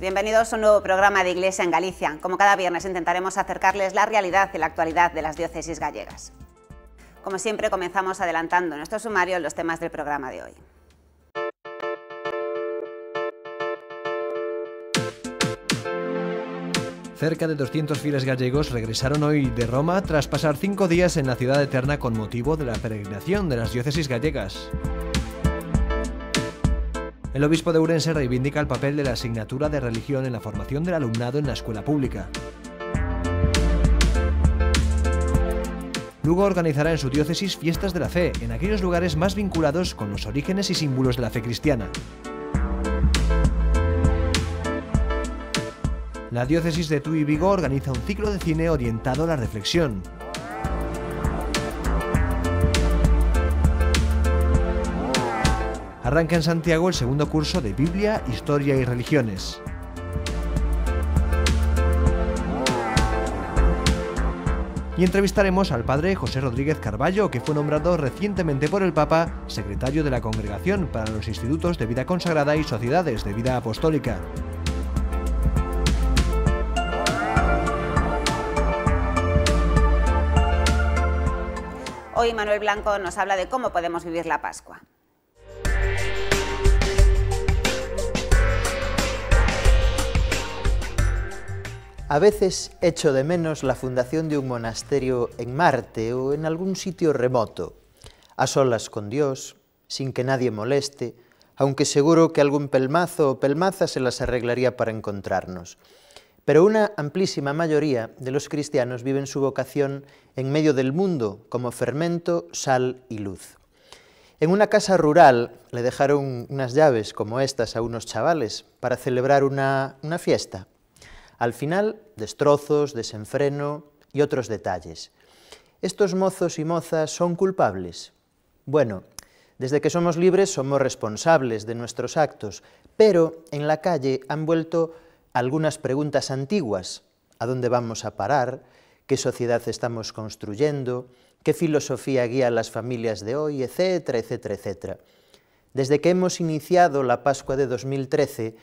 Bienvenidos a un nuevo programa de Iglesia en Galicia. Como cada viernes intentaremos acercarles la realidad y la actualidad de las diócesis gallegas. Como siempre comenzamos adelantando nuestro sumario en los temas del programa de hoy. Cerca de 200 fieles gallegos regresaron hoy de Roma tras pasar cinco días en la ciudad eterna con motivo de la peregrinación de las diócesis gallegas. El obispo de Urense reivindica el papel de la asignatura de religión en la formación del alumnado en la escuela pública. Lugo organizará en su diócesis fiestas de la fe, en aquellos lugares más vinculados con los orígenes y símbolos de la fe cristiana. La diócesis de Tuy Vigo organiza un ciclo de cine orientado a la reflexión. arranca en Santiago el segundo curso de Biblia, Historia y Religiones. Y entrevistaremos al padre José Rodríguez Carballo, que fue nombrado recientemente por el Papa secretario de la Congregación para los Institutos de Vida Consagrada y Sociedades de Vida Apostólica. Hoy Manuel Blanco nos habla de cómo podemos vivir la Pascua. A veces echo de menos la fundación de un monasterio en Marte o en algún sitio remoto, a solas con Dios, sin que nadie moleste, aunque seguro que algún pelmazo o pelmaza se las arreglaría para encontrarnos. Pero una amplísima mayoría de los cristianos viven su vocación en medio del mundo, como fermento, sal y luz. En una casa rural le dejaron unas llaves como estas a unos chavales para celebrar una, una fiesta, al final, destrozos, desenfreno y otros detalles. ¿Estos mozos y mozas son culpables? Bueno, desde que somos libres somos responsables de nuestros actos, pero en la calle han vuelto algunas preguntas antiguas. ¿A dónde vamos a parar? ¿Qué sociedad estamos construyendo? ¿Qué filosofía guía a las familias de hoy? Etcétera, etcétera, etcétera. Desde que hemos iniciado la Pascua de 2013,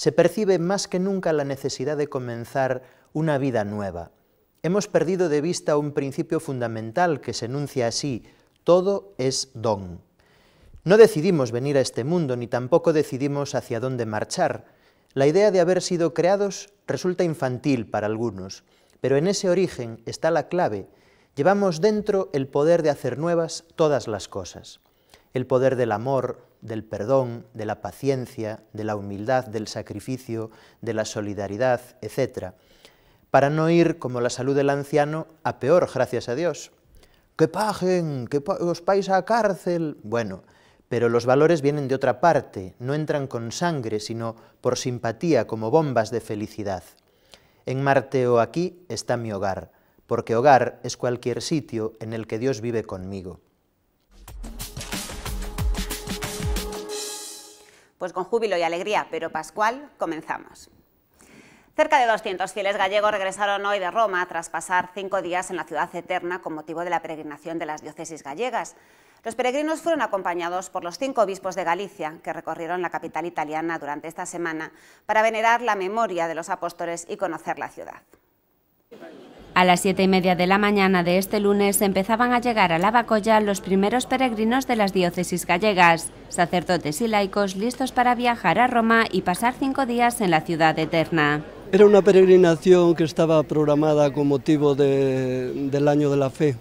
se percibe más que nunca la necesidad de comenzar una vida nueva. Hemos perdido de vista un principio fundamental que se enuncia así, todo es don. No decidimos venir a este mundo, ni tampoco decidimos hacia dónde marchar. La idea de haber sido creados resulta infantil para algunos, pero en ese origen está la clave. Llevamos dentro el poder de hacer nuevas todas las cosas. El poder del amor, del perdón, de la paciencia, de la humildad, del sacrificio, de la solidaridad, etc., para no ir, como la salud del anciano, a peor, gracias a Dios. Que paguen, que os vais a cárcel. Bueno, pero los valores vienen de otra parte, no entran con sangre, sino por simpatía, como bombas de felicidad. En Marte o aquí está mi hogar, porque hogar es cualquier sitio en el que Dios vive conmigo. Pues con júbilo y alegría, pero Pascual, comenzamos. Cerca de 200 fieles gallegos regresaron hoy de Roma tras pasar cinco días en la ciudad eterna con motivo de la peregrinación de las diócesis gallegas. Los peregrinos fueron acompañados por los cinco obispos de Galicia que recorrieron la capital italiana durante esta semana para venerar la memoria de los apóstoles y conocer la ciudad. A las siete y media de la mañana de este lunes empezaban a llegar a Lavacolla los primeros peregrinos de las diócesis gallegas, sacerdotes y laicos listos para viajar a Roma y pasar cinco días en la ciudad eterna. Era una peregrinación que estaba programada con motivo del Año de la Fe,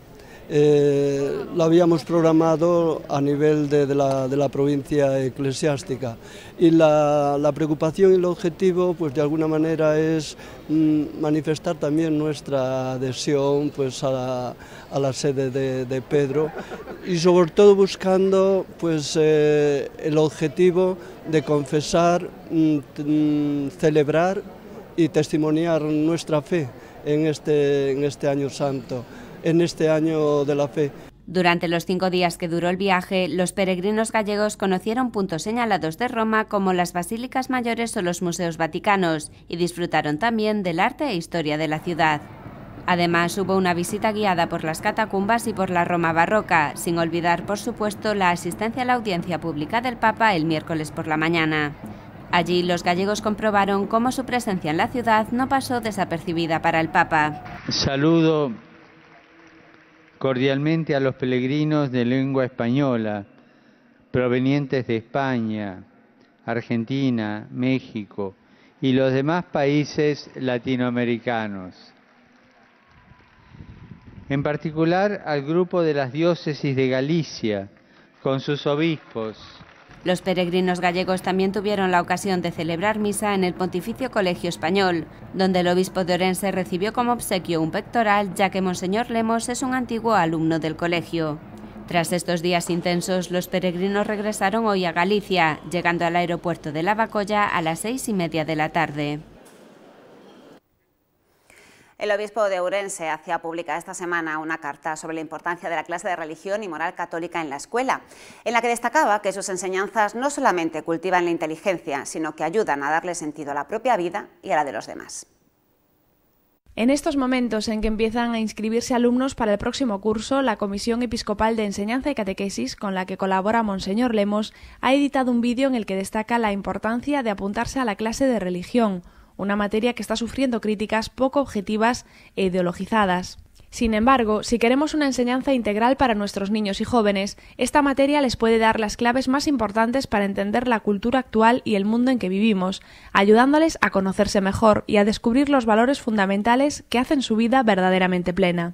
eh, lo habíamos programado a nivel de, la, de la, provincia eclesiástica. Y la, preocupación y el objetivo, pues de alguna manera, es mm, manifestar también nuestra adhesión pues, a, la, a la sede de, Pedro y sobre todo buscando pues, eh, el objetivo de confesar, mm, mm, celebrar y testimoniar nuestra fe en este, en este año santo en este año de la fe. Durante los cinco días que duró el viaje, los peregrinos gallegos conocieron puntos señalados de Roma como las basílicas mayores o los museos vaticanos y disfrutaron también del arte e historia de la ciudad. Además, hubo una visita guiada por las catacumbas y por la Roma barroca, sin olvidar, por supuesto, la asistencia a la audiencia pública del Papa el miércoles por la mañana. Allí los gallegos comprobaron cómo su presencia en la ciudad no pasó desapercibida para el Papa. Saludo cordialmente a los peregrinos de lengua española, provenientes de España, Argentina, México y los demás países latinoamericanos. En particular al grupo de las diócesis de Galicia, con sus obispos, los peregrinos gallegos también tuvieron la ocasión de celebrar misa en el Pontificio Colegio Español, donde el obispo de Orense recibió como obsequio un pectoral, ya que Monseñor Lemos es un antiguo alumno del colegio. Tras estos días intensos, los peregrinos regresaron hoy a Galicia, llegando al aeropuerto de Lavacoya a las seis y media de la tarde. El obispo de Ourense hacía pública esta semana una carta sobre la importancia de la clase de religión y moral católica en la escuela, en la que destacaba que sus enseñanzas no solamente cultivan la inteligencia, sino que ayudan a darle sentido a la propia vida y a la de los demás. En estos momentos en que empiezan a inscribirse alumnos para el próximo curso, la Comisión Episcopal de Enseñanza y Catequesis, con la que colabora Monseñor Lemos, ha editado un vídeo en el que destaca la importancia de apuntarse a la clase de religión, una materia que está sufriendo críticas poco objetivas e ideologizadas. Sin embargo, si queremos una enseñanza integral para nuestros niños y jóvenes, esta materia les puede dar las claves más importantes para entender la cultura actual y el mundo en que vivimos, ayudándoles a conocerse mejor y a descubrir los valores fundamentales que hacen su vida verdaderamente plena.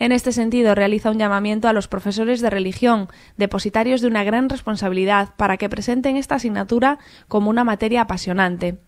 En este sentido, realiza un llamamiento a los profesores de religión, depositarios de una gran responsabilidad, para que presenten esta asignatura como una materia apasionante.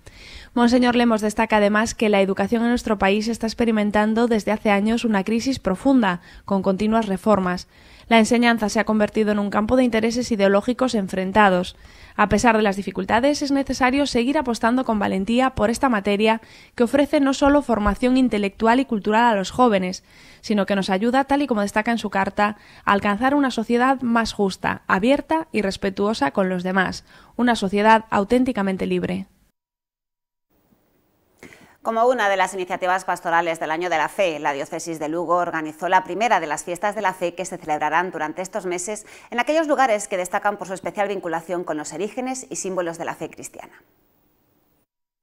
Monseñor Lemos destaca además que la educación en nuestro país está experimentando desde hace años una crisis profunda, con continuas reformas. La enseñanza se ha convertido en un campo de intereses ideológicos enfrentados. A pesar de las dificultades, es necesario seguir apostando con valentía por esta materia que ofrece no solo formación intelectual y cultural a los jóvenes, sino que nos ayuda, tal y como destaca en su carta, a alcanzar una sociedad más justa, abierta y respetuosa con los demás, una sociedad auténticamente libre. Como una de las iniciativas pastorales del Año de la Fe, la Diócesis de Lugo organizó la primera de las fiestas de la fe que se celebrarán durante estos meses en aquellos lugares que destacan por su especial vinculación con los orígenes y símbolos de la fe cristiana.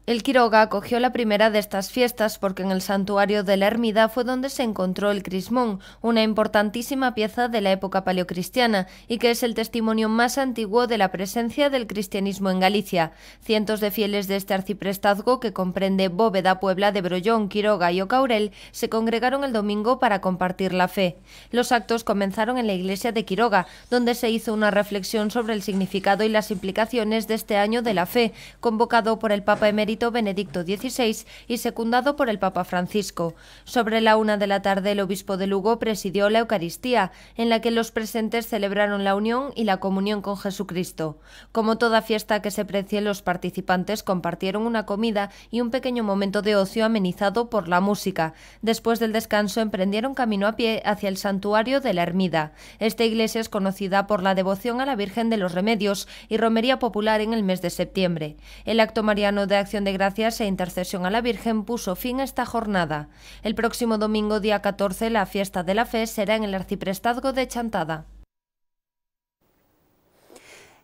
El Quiroga acogió la primera de estas fiestas porque en el santuario de la Ermida fue donde se encontró el crismón, una importantísima pieza de la época paleocristiana y que es el testimonio más antiguo de la presencia del cristianismo en Galicia. Cientos de fieles de este arciprestazgo, que comprende Bóveda, Puebla de Brollón, Quiroga y Ocaurel, se congregaron el domingo para compartir la fe. Los actos comenzaron en la iglesia de Quiroga, donde se hizo una reflexión sobre el significado y las implicaciones de este año de la fe, convocado por el Papa Emerito Benedicto XVI y secundado por el Papa Francisco. Sobre la una de la tarde, el obispo de Lugo presidió la Eucaristía, en la que los presentes celebraron la unión y la comunión con Jesucristo. Como toda fiesta que se precie, los participantes compartieron una comida y un pequeño momento de ocio amenizado por la música. Después del descanso, emprendieron camino a pie hacia el santuario de la Ermida. Esta iglesia es conocida por la devoción a la Virgen de los Remedios y romería popular en el mes de septiembre. El acto mariano de acción de gracias e intercesión a la Virgen puso fin a esta jornada. El próximo domingo, día 14, la fiesta de la fe será en el arciprestazgo de Chantada.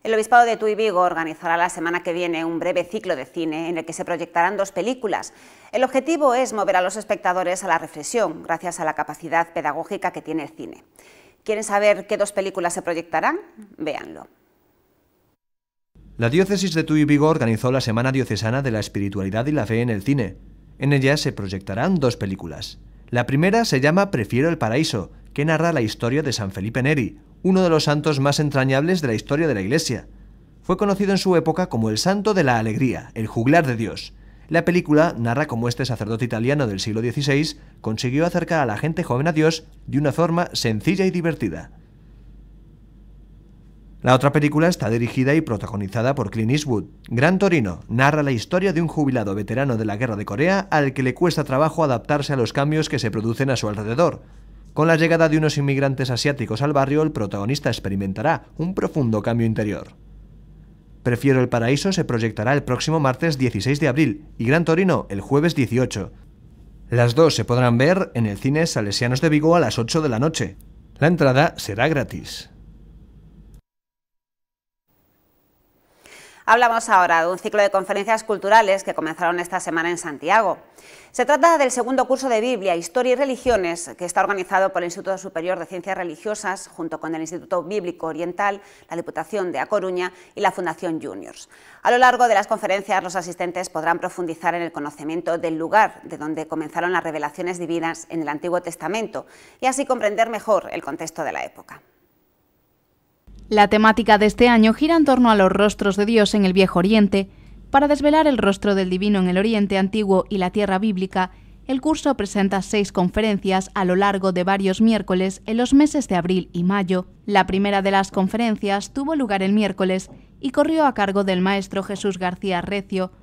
El Obispado de Tuibigo Vigo organizará la semana que viene un breve ciclo de cine en el que se proyectarán dos películas. El objetivo es mover a los espectadores a la reflexión gracias a la capacidad pedagógica que tiene el cine. ¿Quieren saber qué dos películas se proyectarán? Véanlo. La diócesis de Tuy Vigo organizó la Semana Diocesana de la Espiritualidad y la Fe en el Cine. En ella se proyectarán dos películas. La primera se llama Prefiero el Paraíso, que narra la historia de San Felipe Neri, uno de los santos más entrañables de la historia de la Iglesia. Fue conocido en su época como el Santo de la Alegría, el juglar de Dios. La película narra cómo este sacerdote italiano del siglo XVI consiguió acercar a la gente joven a Dios de una forma sencilla y divertida. La otra película está dirigida y protagonizada por Clint Eastwood. Gran Torino narra la historia de un jubilado veterano de la Guerra de Corea al que le cuesta trabajo adaptarse a los cambios que se producen a su alrededor. Con la llegada de unos inmigrantes asiáticos al barrio, el protagonista experimentará un profundo cambio interior. Prefiero el Paraíso se proyectará el próximo martes 16 de abril y Gran Torino el jueves 18. Las dos se podrán ver en el cine Salesianos de Vigo a las 8 de la noche. La entrada será gratis. Hablamos ahora de un ciclo de conferencias culturales que comenzaron esta semana en Santiago. Se trata del segundo curso de Biblia, Historia y Religiones, que está organizado por el Instituto Superior de Ciencias Religiosas, junto con el Instituto Bíblico Oriental, la Diputación de A Coruña y la Fundación Juniors. A lo largo de las conferencias, los asistentes podrán profundizar en el conocimiento del lugar de donde comenzaron las revelaciones divinas en el Antiguo Testamento y así comprender mejor el contexto de la época. La temática de este año gira en torno a los rostros de Dios en el Viejo Oriente. Para desvelar el rostro del divino en el Oriente antiguo y la tierra bíblica, el curso presenta seis conferencias a lo largo de varios miércoles en los meses de abril y mayo. La primera de las conferencias tuvo lugar el miércoles y corrió a cargo del maestro Jesús García Recio,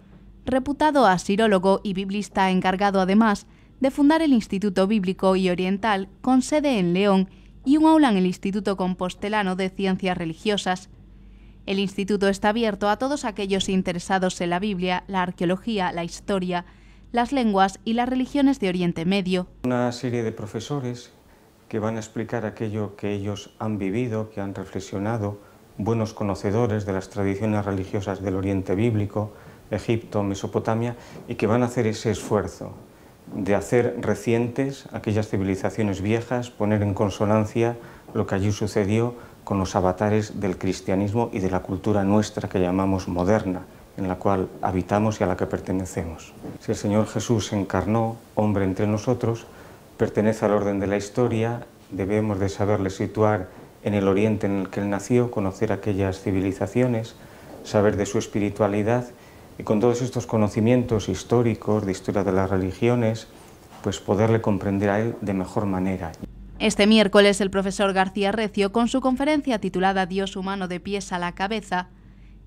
reputado asirólogo y biblista encargado además de fundar el Instituto Bíblico y Oriental con sede en León y un aula en el Instituto Compostelano de Ciencias Religiosas. El instituto está abierto a todos aquellos interesados en la Biblia, la arqueología, la historia, las lenguas y las religiones de Oriente Medio. Una serie de profesores que van a explicar aquello que ellos han vivido, que han reflexionado, buenos conocedores de las tradiciones religiosas del Oriente Bíblico, Egipto, Mesopotamia, y que van a hacer ese esfuerzo de hacer recientes aquellas civilizaciones viejas, poner en consonancia lo que allí sucedió con los avatares del cristianismo y de la cultura nuestra que llamamos moderna, en la cual habitamos y a la que pertenecemos. Si el Señor Jesús encarnó, hombre entre nosotros, pertenece al orden de la historia, debemos de saberle situar en el oriente en el que él nació, conocer aquellas civilizaciones, saber de su espiritualidad y con todos estos conocimientos históricos de historia de las religiones, pues poderle comprender a él de mejor manera. Este miércoles el profesor García Recio, con su conferencia titulada Dios humano de pies a la cabeza,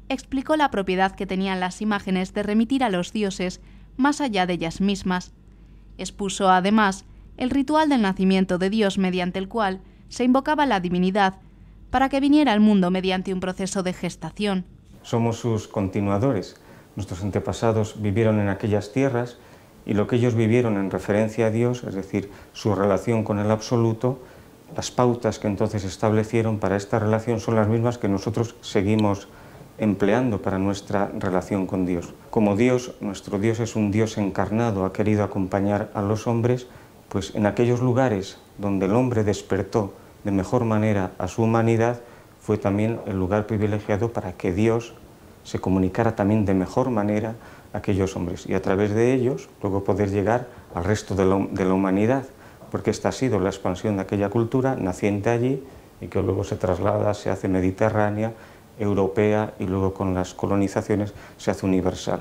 explicó la propiedad que tenían las imágenes de remitir a los dioses más allá de ellas mismas. Expuso además el ritual del nacimiento de Dios mediante el cual se invocaba la divinidad para que viniera al mundo mediante un proceso de gestación. Somos sus continuadores nuestros antepasados vivieron en aquellas tierras y lo que ellos vivieron en referencia a Dios, es decir, su relación con el absoluto, las pautas que entonces establecieron para esta relación son las mismas que nosotros seguimos empleando para nuestra relación con Dios. Como Dios, nuestro Dios es un Dios encarnado, ha querido acompañar a los hombres, pues en aquellos lugares donde el hombre despertó de mejor manera a su humanidad, fue también el lugar privilegiado para que Dios se comunicara también de mejor manera a aquellos hombres y a través de ellos luego poder llegar al resto de la, de la humanidad, porque esta ha sido la expansión de aquella cultura naciente allí y que luego se traslada, se hace mediterránea, europea y luego con las colonizaciones se hace universal.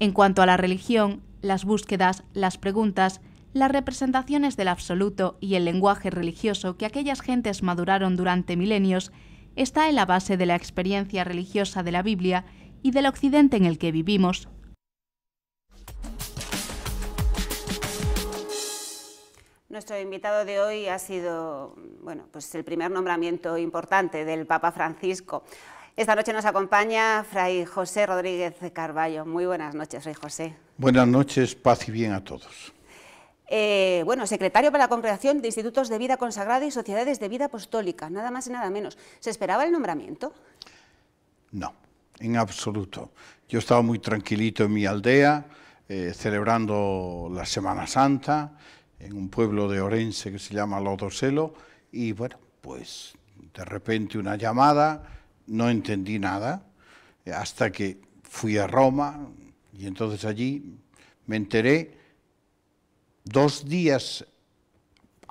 En cuanto a la religión, las búsquedas, las preguntas, las representaciones del absoluto y el lenguaje religioso que aquellas gentes maduraron durante milenios está en la base de la experiencia religiosa de la Biblia y del occidente en el que vivimos. Nuestro invitado de hoy ha sido bueno, pues el primer nombramiento importante del Papa Francisco. Esta noche nos acompaña Fray José Rodríguez Carballo. Muy buenas noches, Fray José. Buenas noches, paz y bien a todos. Eh, bueno, secretario para la Congregación de Institutos de Vida Consagrada y Sociedades de Vida Apostólica, nada más y nada menos. ¿Se esperaba el nombramiento? No, en absoluto. Yo estaba muy tranquilito en mi aldea, eh, celebrando la Semana Santa, en un pueblo de Orense que se llama Lodoselo, y bueno, pues de repente una llamada, no entendí nada, hasta que fui a Roma, y entonces allí me enteré dos días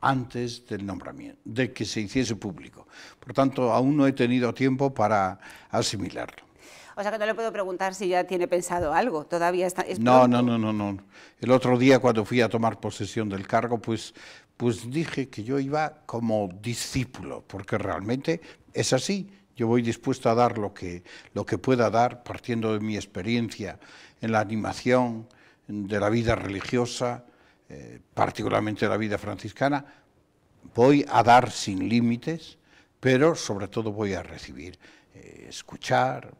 antes del nombramiento, de que se hiciese público. Por tanto, aún no he tenido tiempo para asimilarlo. O sea que no le puedo preguntar si ya tiene pensado algo, todavía está... no, no, no, no, no. El otro día cuando fui a tomar posesión del cargo, pues, pues dije que yo iba como discípulo, porque realmente es así. Yo voy dispuesto a dar lo que, lo que pueda dar, partiendo de mi experiencia en la animación, de la vida religiosa, eh, particularmente la vida franciscana, voy a dar sin límites, pero sobre todo voy a recibir, eh, escuchar,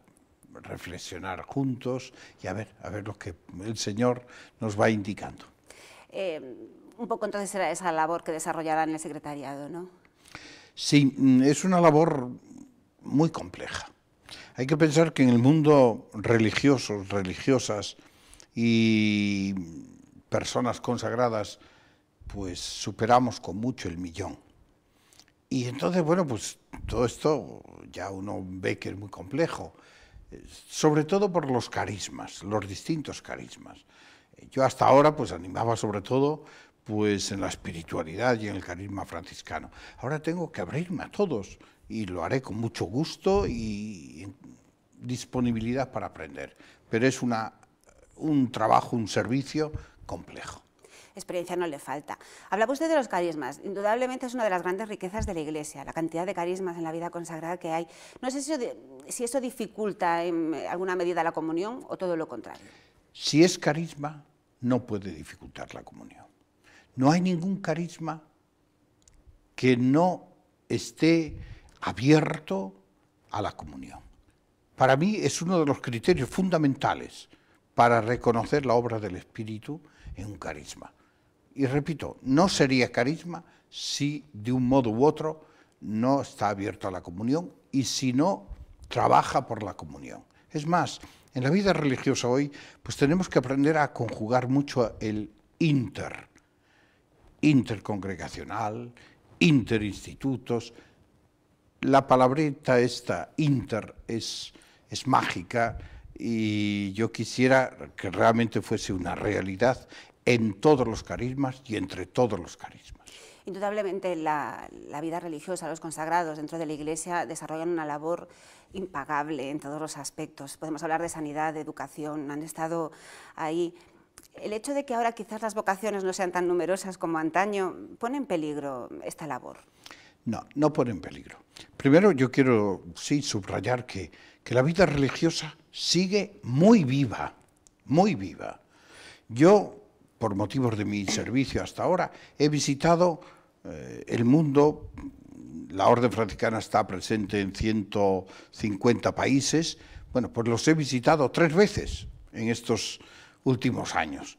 reflexionar juntos y a ver, a ver lo que el Señor nos va indicando. Eh, un poco entonces será esa labor que desarrollará desarrollarán el secretariado, ¿no? Sí, mm, es una labor muy compleja. Hay que pensar que en el mundo religioso religiosas y personas consagradas, pues superamos con mucho el millón. Y entonces, bueno, pues todo esto ya uno ve que es muy complejo, eh, sobre todo por los carismas, los distintos carismas. Yo hasta ahora pues animaba sobre todo pues en la espiritualidad y en el carisma franciscano. Ahora tengo que abrirme a todos y lo haré con mucho gusto y disponibilidad para aprender. Pero es una, un trabajo, un servicio complejo. Experiencia no le falta. Hablaba usted de los carismas. Indudablemente es una de las grandes riquezas de la Iglesia, la cantidad de carismas en la vida consagrada que hay. No sé si eso, si eso dificulta en eh, alguna medida la comunión o todo lo contrario. Si es carisma, no puede dificultar la comunión. No hay ningún carisma que no esté abierto a la comunión. Para mí es uno de los criterios fundamentales para reconocer la obra del Espíritu en un carisma. Y repito, no sería carisma si de un modo u otro no está abierto a la comunión y si no trabaja por la comunión. Es más, en la vida religiosa hoy, pues tenemos que aprender a conjugar mucho el inter, intercongregacional, interinstitutos. La palabrita esta, inter, es, es mágica, y yo quisiera que realmente fuese una realidad en todos los carismas y entre todos los carismas. Indudablemente la, vida religiosa, los consagrados dentro de la Iglesia desarrollan una labor impagable en todos los aspectos. Podemos hablar de sanidad, de educación, han estado ahí. El hecho de que ahora quizás las vocaciones no sean tan numerosas como antaño, ¿pone en peligro esta labor? No, no pone en peligro. Primero yo quiero sí subrayar que, que la vida religiosa sigue muy viva, muy viva. Yo, por motivos de mi servicio hasta ahora, he visitado eh, el mundo, la Orden Franciscana está presente en 150 países, bueno, pues los he visitado tres veces en estos últimos años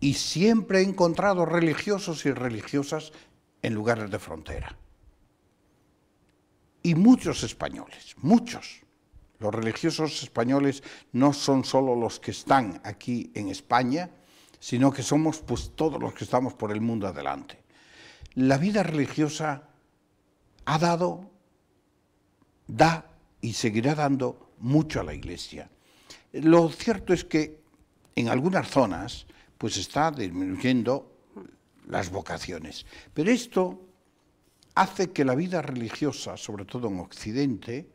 y siempre he encontrado religiosos y religiosas en lugares de frontera. Y muchos españoles, muchos. Los religiosos españoles no son solo los que están aquí en España, sino que somos pues todos los que estamos por el mundo adelante. La vida religiosa ha dado, da y seguirá dando mucho a la Iglesia. Lo cierto es que en algunas zonas pues está disminuyendo las vocaciones, pero esto hace que la vida religiosa, sobre todo en Occidente,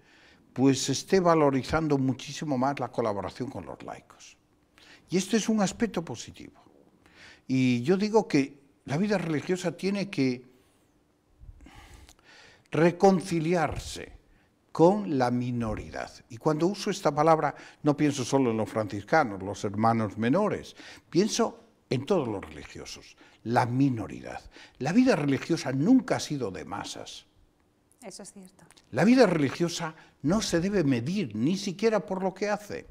pues se esté valorizando muchísimo más la colaboración con los laicos. Y esto es un aspecto positivo. Y yo digo que la vida religiosa tiene que reconciliarse con la minoridad. Y cuando uso esta palabra no pienso solo en los franciscanos, los hermanos menores, pienso en todos los religiosos, la minoridad. La vida religiosa nunca ha sido de masas. Eso es cierto. La vida religiosa no se debe medir ni siquiera por lo que hace.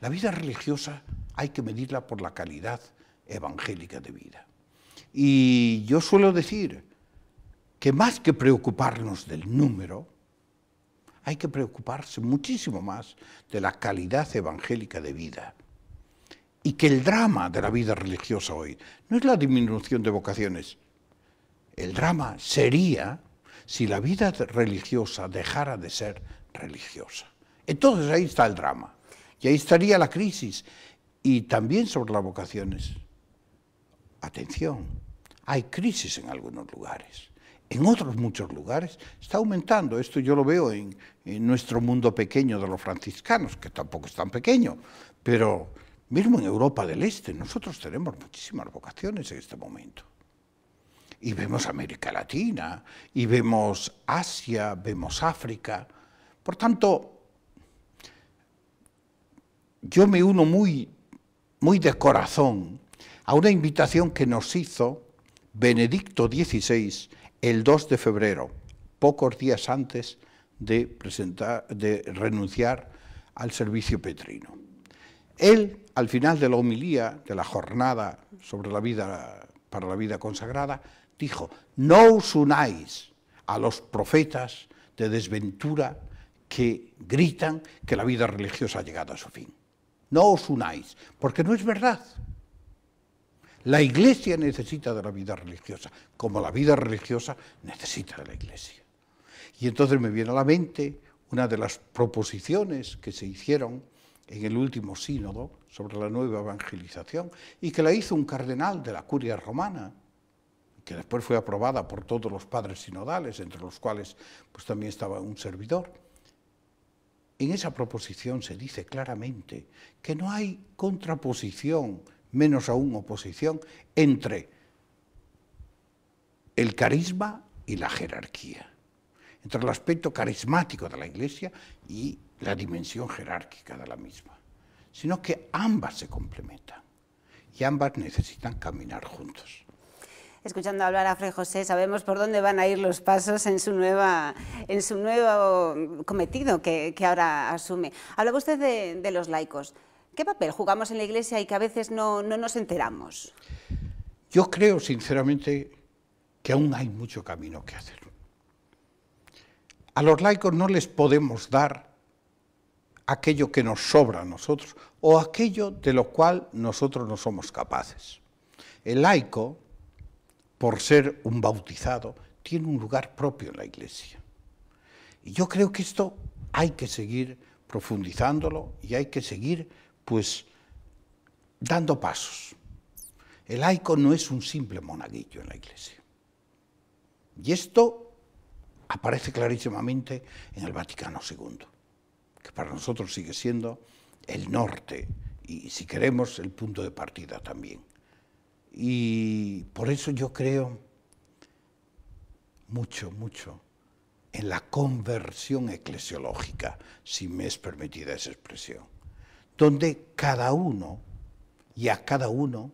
La vida religiosa hay que medirla por la calidad evangélica de vida. Y yo suelo decir que más que preocuparnos del número, hay que preocuparse muchísimo más de la calidad evangélica de vida. Y que el drama de la vida religiosa hoy no es la disminución de vocaciones. El drama sería si la vida religiosa dejara de ser religiosa. Entonces ahí está el drama y ahí estaría la crisis y también sobre las vocaciones. Atención, hay crisis en algunos lugares. En otros muchos lugares está aumentando. Esto yo lo veo en, nuestro mundo pequeño de los franciscanos, que tampoco es tan pequeño, pero mismo en Europa del Este nosotros tenemos muchísimas vocaciones en este momento y vemos América Latina, y vemos Asia, vemos África. Por tanto, yo me uno muy, muy de corazón a una invitación que nos hizo Benedicto XVI el 2 de febrero, pocos días antes de, presentar, de renunciar al servicio petrino. Él, al final de la homilía, de la jornada sobre la vida, para la vida consagrada, dijo, no os unáis a los profetas de desventura que gritan que la vida religiosa ha llegado a su fin. No os unáis, porque no es verdad. La iglesia necesita de la vida religiosa, como la vida religiosa necesita de la iglesia. Y entonces me viene a la mente una de las proposiciones que se hicieron en el último sínodo sobre la nueva evangelización y que la hizo un cardenal de la curia romana, que después fue aprobada por todos los padres sinodales, entre los cuales pues, también estaba un servidor. En esa proposición se dice claramente que no hay contraposición, menos aún oposición, entre el carisma y la jerarquía, entre el aspecto carismático de la Iglesia y la dimensión jerárquica de la misma, sino que ambas se complementan y ambas necesitan caminar juntos escuchando hablar a Fray José, sabemos por dónde van a ir los pasos en su, nueva, en su nuevo cometido que, ahora asume. Hablaba usted de, de, los laicos. ¿Qué papel jugamos en la Iglesia y que a veces no, no nos enteramos? Yo creo, sinceramente, que aún hay mucho camino que hacer. A los laicos no les podemos dar aquello que nos sobra a nosotros o aquello de lo cual nosotros no somos capaces. El laico por ser un bautizado, tiene un lugar propio en la iglesia. Y yo creo que esto hay que seguir profundizándolo y hay que seguir, pues, dando pasos. El laico no es un simple monaguillo en la iglesia. Y esto aparece clarísimamente en el Vaticano II, que para nosotros sigue siendo el norte y, si queremos, el punto de partida también. Y por eso yo creo mucho, mucho en la conversión eclesiológica, si me es permitida esa expresión, donde cada uno y a cada uno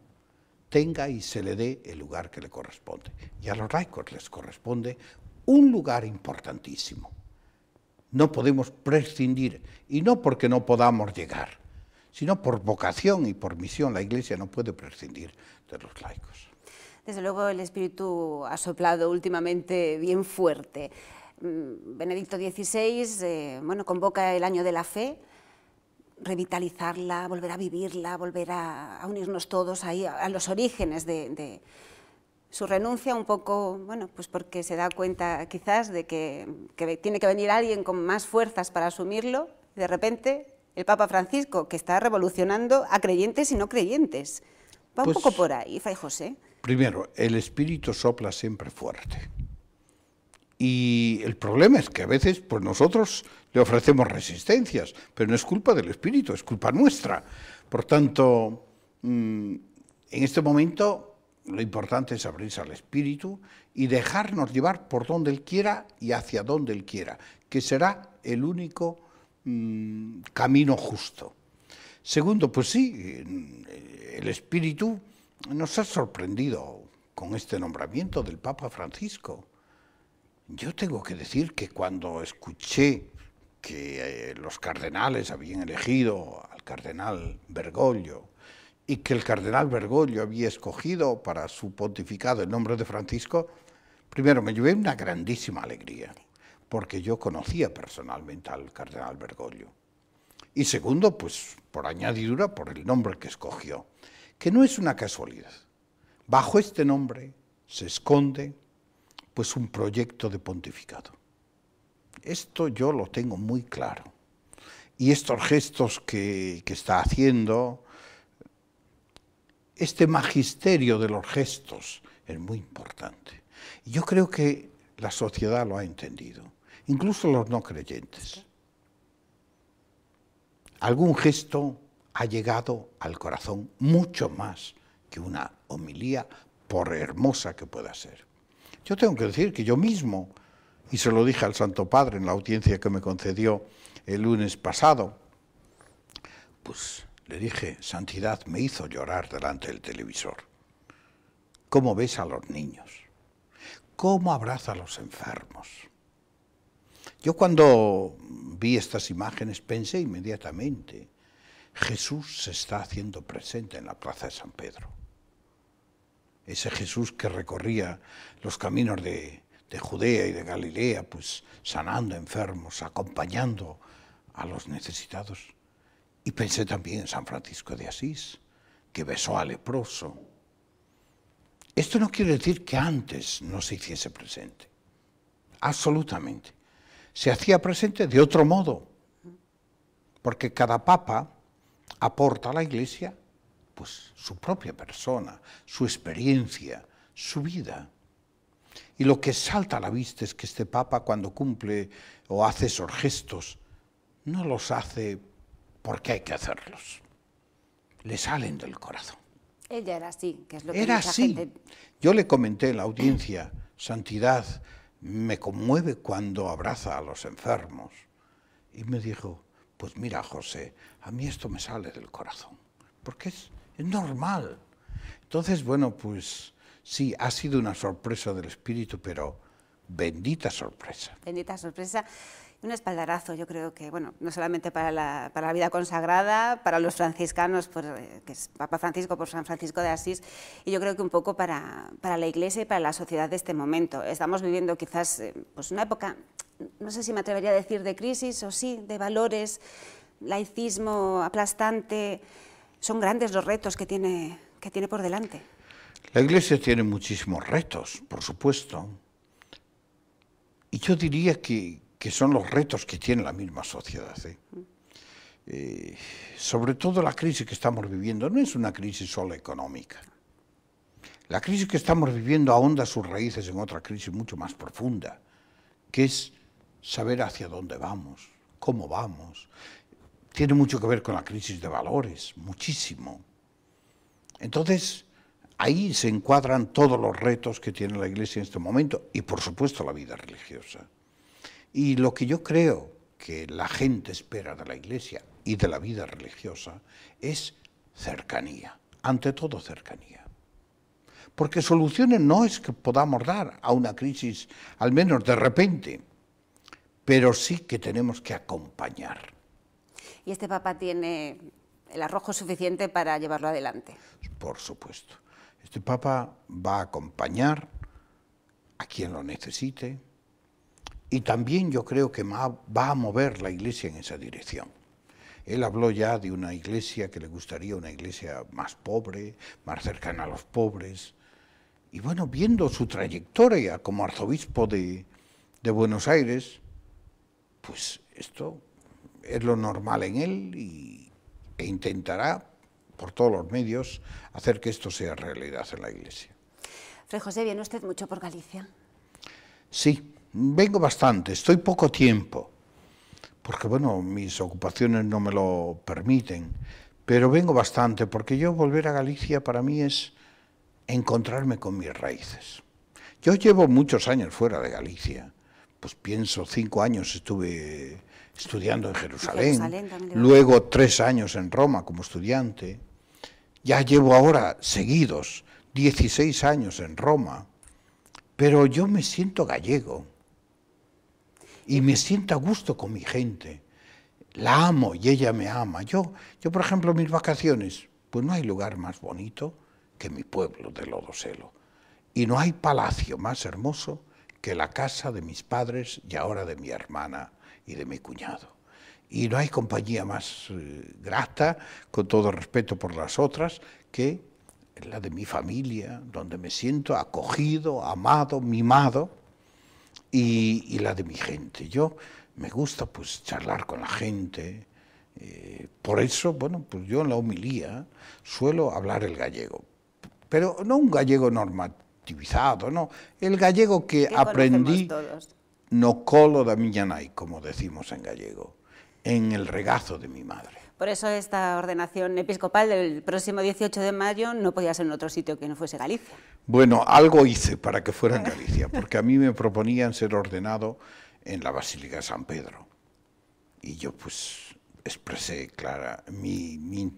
tenga y se le dé el lugar que le corresponde. Y a los laicos les corresponde un lugar importantísimo. No podemos prescindir, y no porque no podamos llegar, sino por vocación y por misión. La Iglesia no puede prescindir de los laicos. Desde luego el espíritu ha soplado últimamente bien fuerte. Mm, Benedicto XVI eh, bueno, convoca el año de la fe, revitalizarla, volver a vivirla, volver a, unirnos todos a, los orígenes de, su renuncia un poco, bueno, pues porque se da cuenta quizás de que, tiene que venir alguien con más fuerzas para asumirlo, de repente el Papa Francisco, que está revolucionando a creyentes y no creyentes. Va un pues poco por ahí, Fai José. Primero, el espíritu sopla siempre fuerte. Y el problema es que a veces pues nosotros le ofrecemos resistencias, pero no es culpa del espíritu, es culpa nuestra. Por tanto, mm, en este momento lo importante es abrirse al espíritu y dejarnos llevar por donde él quiera y hacia donde él quiera, que será el único mm, camino justo. Segundo, pues sí, eh, el espíritu nos ha sorprendido con este nombramiento del Papa Francisco. Yo tengo que decir que cuando escuché que eh, los cardenales habían elegido al cardenal Bergoglio y que el cardenal Bergoglio había escogido para su pontificado el nombre de Francisco, primero me llevé una grandísima alegría, porque yo conocía personalmente al cardenal Bergoglio y segundo, pues por añadidura, por el nombre que escogió, que no es una casualidad. Bajo este nombre se esconde pues un proyecto de pontificado. Esto yo lo tengo muy claro. Y estos gestos que, que está haciendo, este magisterio de los gestos es muy importante. Yo creo que la sociedad lo ha entendido, incluso los no creyentes algún gesto ha llegado al corazón mucho más que una homilía, por hermosa que pueda ser. Yo tengo que decir que yo mismo, y se lo dije al Santo Padre en la audiencia que me concedió el lunes pasado, pues le dije, Santidad me hizo llorar delante del televisor. ¿Cómo ves a los niños? ¿Cómo abraza a los enfermos? Yo cuando vi estas imágenes pensé inmediatamente, Jesús se está haciendo presente en la plaza de San Pedro. Ese Jesús que recorría los caminos de, Judea y de Galilea, pues sanando enfermos, acompañando a los necesitados. Y pensé también en San Francisco de Asís, que besó al leproso. Esto no quiere decir que antes no se hiciese presente, absolutamente se hacía presente de otro modo, porque cada papa aporta a la Iglesia pues, su propia persona, su experiencia, su vida. Y lo que salta a la vista es que este Papa cuando cumple o hace esos gestos, no los hace porque hay que hacerlos. Le salen del corazón. Ella era así, que es lo que era así. Yo le comenté en la audiencia, Santidad, me conmueve cuando abraza a los enfermos. Y me dijo, pues mira José, a mí esto me sale del corazón, porque es, normal. Entonces, bueno, pues sí, ha sido una sorpresa del espíritu, pero bendita sorpresa. Bendita sorpresa un espaldarazo, yo creo que, bueno, no solamente para la, para la vida consagrada, para los franciscanos, por, eh, que es Papa Francisco por San Francisco de Asís, y yo creo que un poco para, para la Iglesia y para la sociedad de este momento. Estamos viviendo quizás eh, pues una época, no sé si me atrevería a decir de crisis o sí, de valores, laicismo aplastante, son grandes los retos que tiene, que tiene por delante. La Iglesia tiene muchísimos retos, por supuesto. Y yo diría que, que son los retos que tiene la misma sociedad. ¿eh? Eh, sobre todo la crisis que estamos viviendo no es una crisis solo económica. La crisis que estamos viviendo ahonda sus raíces en otra crisis mucho más profunda, que es saber hacia dónde vamos, cómo vamos. Tiene mucho que ver con la crisis de valores, muchísimo. Entonces, ahí se encuadran todos los retos que tiene la Iglesia en este momento y, por supuesto, la vida religiosa. Y lo que yo creo que la gente espera de la iglesia y de la vida religiosa es cercanía, ante todo cercanía. Porque soluciones no es que podamos dar a una crisis, al menos de repente, pero sí que tenemos que acompañar. ¿Y este Papa tiene el arrojo suficiente para llevarlo adelante? Por supuesto. Este Papa va a acompañar a quien lo necesite, y también yo creo que va a mover la iglesia en esa dirección. Él habló ya de una iglesia que le gustaría, una iglesia más pobre, más cercana a los pobres. Y bueno, viendo su trayectoria como arzobispo de, Buenos Aires, pues esto es lo normal en él y, e intentará por todos los medios hacer que esto sea realidad en la iglesia. Fray José, ¿viene usted mucho por Galicia? Sí, vengo bastante, estoy poco tiempo, porque bueno, mis ocupaciones no me lo permiten, pero vengo bastante, porque yo volver a Galicia para mí es encontrarme con mis raíces. Yo llevo muchos años fuera de Galicia, pues pienso, cinco años estuve estudiando en Jerusalén, luego tres años en Roma como estudiante, ya llevo ahora seguidos 16 años en Roma, pero yo me siento gallego y me siento a gusto con mi gente. La amo y ella me ama. Yo, yo por ejemplo, mis vacaciones, pues no hay lugar más bonito que mi pueblo de Lodoselo. Y no hay palacio más hermoso que la casa de mis padres y ahora de mi hermana y de mi cuñado. Y no hay compañía más eh, grata, con todo respeto por las otras, que la de mi familia, donde me siento acogido, amado, mimado y, la de mi gente. Yo me gusta pues charlar con la gente. Eh, por eso, bueno, pues yo en la homilía suelo hablar el gallego, pero no un gallego normativizado, no, el gallego que aprendí no colo da miña nai, como decimos en gallego, en el regazo de mi madre. Por eso esta ordenación episcopal del próximo 18 de mayo no podía ser en otro sitio que no fuese Galicia. Bueno, algo hice para que fuera en Galicia, porque a mí me proponían ser ordenado en la Basílica de San Pedro. Y yo pues expresé clara mi, mi,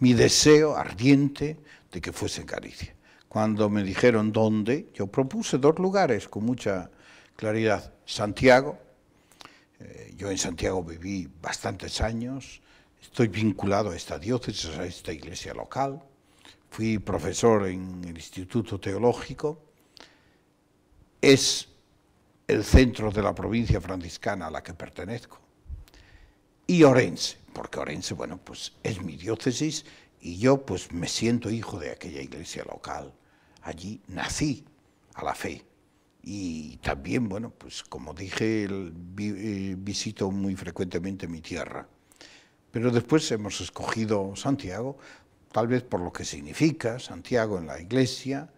mi deseo ardiente de que fuese en Galicia. Cuando me dijeron dónde, yo propuse dos lugares con mucha claridad. Santiago, eh, yo en Santiago viví bastantes años, Estoy vinculado a esta diócesis, a esta iglesia local. Fui profesor en el Instituto Teológico. Es el centro de la provincia franciscana a la que pertenezco. Y Orense, porque Orense, bueno, pues es mi diócesis y yo pues me siento hijo de aquella iglesia local. Allí nací a la fe. Y también, bueno, pues como dije, eh, visito muy frecuentemente mi tierra. Pero después hemos escogido Santiago, tal vez por lo que significa Santiago en la iglesia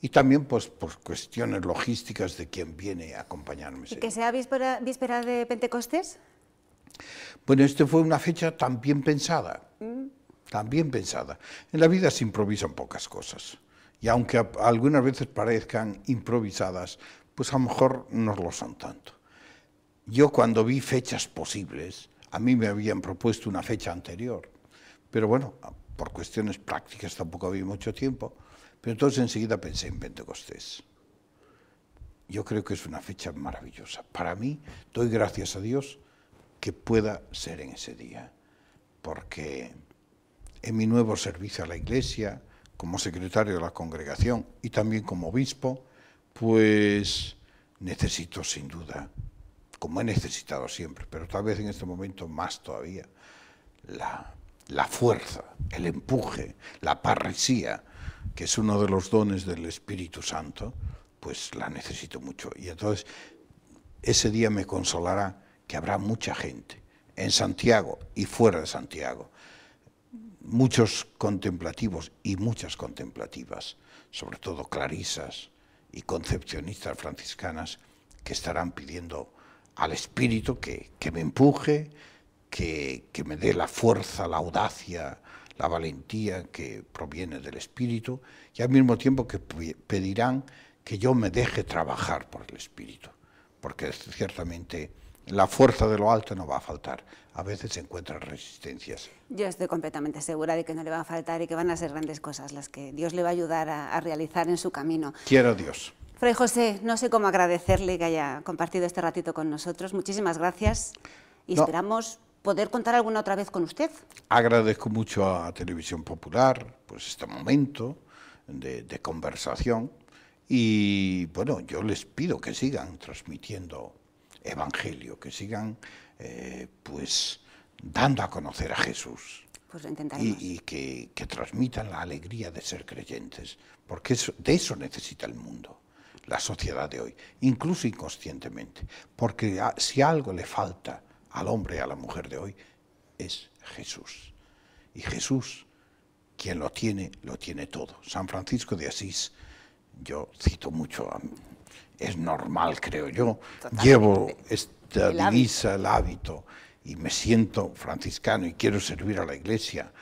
y también pues, por cuestiones logísticas de quién viene a acompañarme. ¿Y que sea víspera, de Pentecostés? Bueno, esta fue una fecha tan bien pensada, mm. tan bien pensada. En la vida se improvisan pocas cosas y aunque algunas veces parezcan improvisadas, pues a lo mejor no lo son tanto. Yo cuando vi fechas posibles, a mí me habían propuesto una fecha anterior, pero bueno, por cuestiones prácticas tampoco había mucho tiempo. Pero entonces enseguida pensé en Pentecostés. Yo creo que es una fecha maravillosa. Para mí, doy gracias a Dios que pueda ser en ese día, porque en mi nuevo servicio a la Iglesia, como secretario de la congregación y también como obispo, pues necesito sin duda como he necesitado siempre, pero tal vez en este momento más todavía, la, fuerza, el empuje, la parresía, que es uno de los dones del Espíritu Santo, pues la necesito mucho. Y entonces ese día me consolará que habrá mucha gente en Santiago y fuera de Santiago, muchos contemplativos y muchas contemplativas, sobre todo clarisas y concepcionistas franciscanas, que estarán pidiendo al espíritu que, me empuje, que, me dé la fuerza, la audacia, la valentía que proviene del espíritu y al mismo tiempo que pedirán que yo me deje trabajar por el espíritu, porque ciertamente la fuerza de lo alto no va a faltar. A veces se encuentran resistencias. Yo estoy completamente segura de que no le va a faltar y que van a ser grandes cosas las que Dios le va a ayudar a, a realizar en su camino. Quiero Dios. Fray José, no sé cómo agradecerle que haya compartido este ratito con nosotros. Muchísimas gracias y esperamos poder contar alguna otra vez con usted. Agradezco mucho a Televisión Popular pues este momento de, conversación y bueno, yo les pido que sigan transmitiendo evangelio, que sigan eh, pues dando a conocer a Jesús. Pues y, que, transmitan la alegría de ser creyentes, porque eso, de eso necesita el mundo la sociedad de hoy, incluso inconscientemente, porque si algo le falta al hombre y a la mujer de hoy es Jesús. Y Jesús, quien lo tiene, lo tiene todo. San Francisco de Asís, yo cito mucho, es normal, creo yo, llevo esta divisa, el hábito, y me siento franciscano y quiero servir a la iglesia,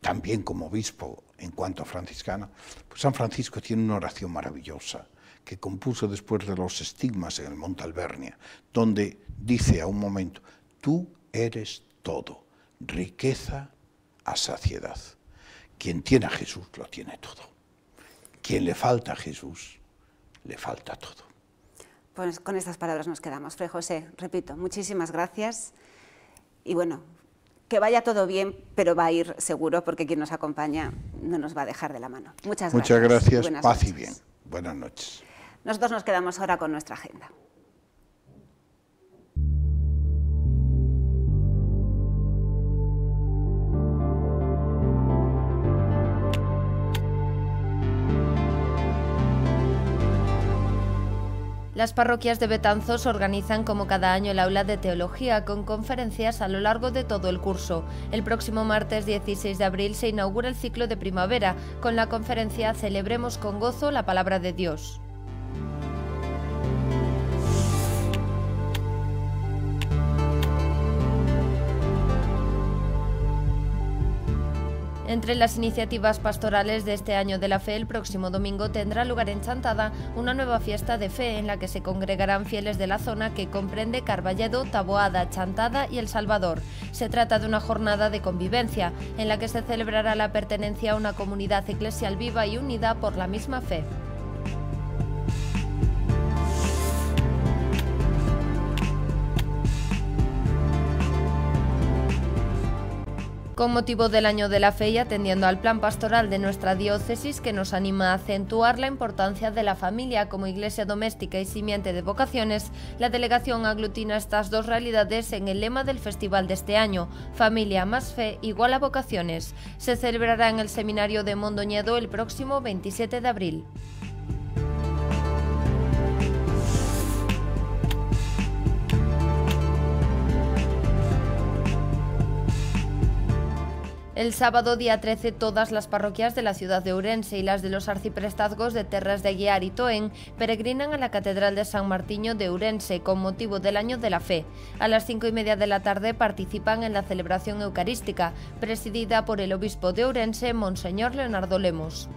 también como obispo en cuanto a franciscana, pues San Francisco tiene una oración maravillosa que compuso después de los estigmas en el Monte Albernia, donde dice a un momento, tú eres todo, riqueza a saciedad. Quien tiene a Jesús lo tiene todo. Quien le falta a Jesús, le falta todo. Pues con estas palabras nos quedamos. Fray José, repito, muchísimas gracias. Y bueno, que vaya todo bien, pero va a ir seguro porque quien nos acompaña no nos va a dejar de la mano. Muchas gracias. Muchas gracias, paz y bien. Buenas noches. Nosotros nos quedamos ahora con nuestra agenda. Las parroquias de Betanzos organizan como cada año el aula de teología con conferencias a lo largo de todo el curso. El próximo martes 16 de abril se inaugura el ciclo de primavera con la conferencia Celebremos con gozo la palabra de Dios. Entre las iniciativas pastorales de este año de la fe, el próximo domingo tendrá lugar en Chantada una nueva fiesta de fe en la que se congregarán fieles de la zona que comprende Carballedo, Taboada, Chantada y El Salvador. Se trata de una jornada de convivencia en la que se celebrará la pertenencia a una comunidad eclesial viva y unida por la misma fe. Con motivo del Año de la Fe y atendiendo al plan pastoral de nuestra diócesis que nos anima a acentuar la importancia de la familia como iglesia doméstica y simiente de vocaciones, la delegación aglutina estas dos realidades en el lema del festival de este año, Familia más Fe igual a vocaciones. Se celebrará en el Seminario de Mondoñedo el próximo 27 de abril. El sábado día 13 todas las parroquias de la ciudad de Ourense y las de los arciprestazgos de Terras de Guiar y Toen peregrinan a la Catedral de San Martiño de Urense con motivo del Año de la Fe. A las cinco y media de la tarde participan en la celebración eucarística, presidida por el obispo de Ourense, Monseñor Leonardo Lemos.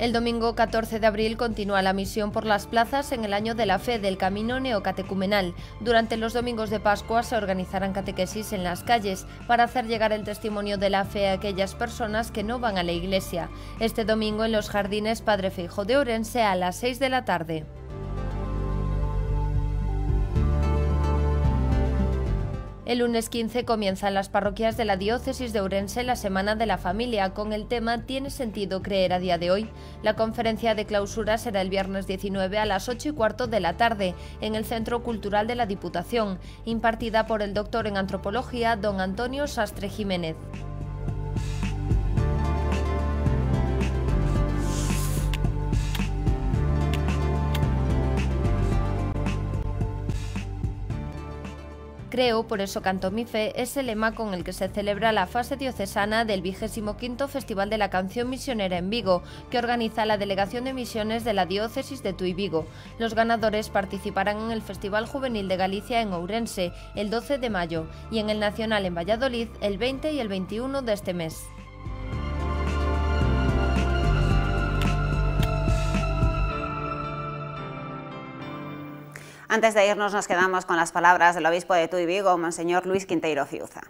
El domingo 14 de abril continúa la misión por las plazas en el año de la fe del camino neocatecumenal. Durante los domingos de Pascua se organizarán catequesis en las calles para hacer llegar el testimonio de la fe a aquellas personas que no van a la iglesia. Este domingo en los jardines Padre Feijo de Orense a las 6 de la tarde. El lunes 15 comienza en las parroquias de la diócesis de Orense la Semana de la Familia con el tema ¿Tiene sentido creer a día de hoy? La conferencia de clausura será el viernes 19 a las 8 y cuarto de la tarde en el Centro Cultural de la Diputación, impartida por el doctor en antropología don Antonio Sastre Jiménez. Creo, por eso canto mi fe, es el lema con el que se celebra la fase diocesana del 25 Festival de la Canción Misionera en Vigo, que organiza la Delegación de Misiones de la Diócesis de Tui Vigo. Los ganadores participarán en el Festival Juvenil de Galicia en Ourense el 12 de mayo y en el Nacional en Valladolid el 20 y el 21 de este mes. Antes de irnos nos quedamos con las palabras del obispo de Tuy Vigo, Monseñor Luis Quinteiro Fiuza.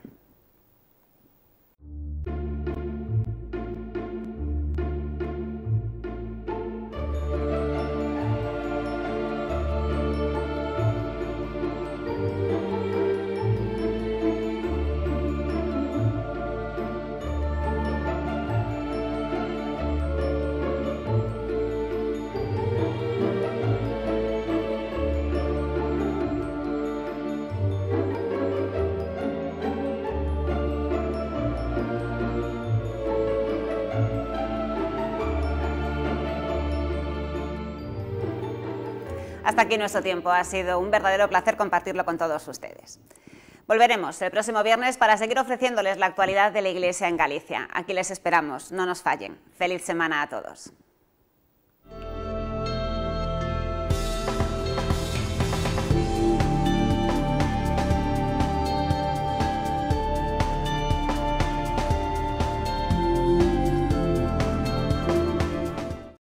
aquí nuestro tiempo. Ha sido un verdadero placer compartirlo con todos ustedes. Volveremos el próximo viernes para seguir ofreciéndoles la actualidad de la Iglesia en Galicia. Aquí les esperamos. No nos fallen. Feliz semana a todos.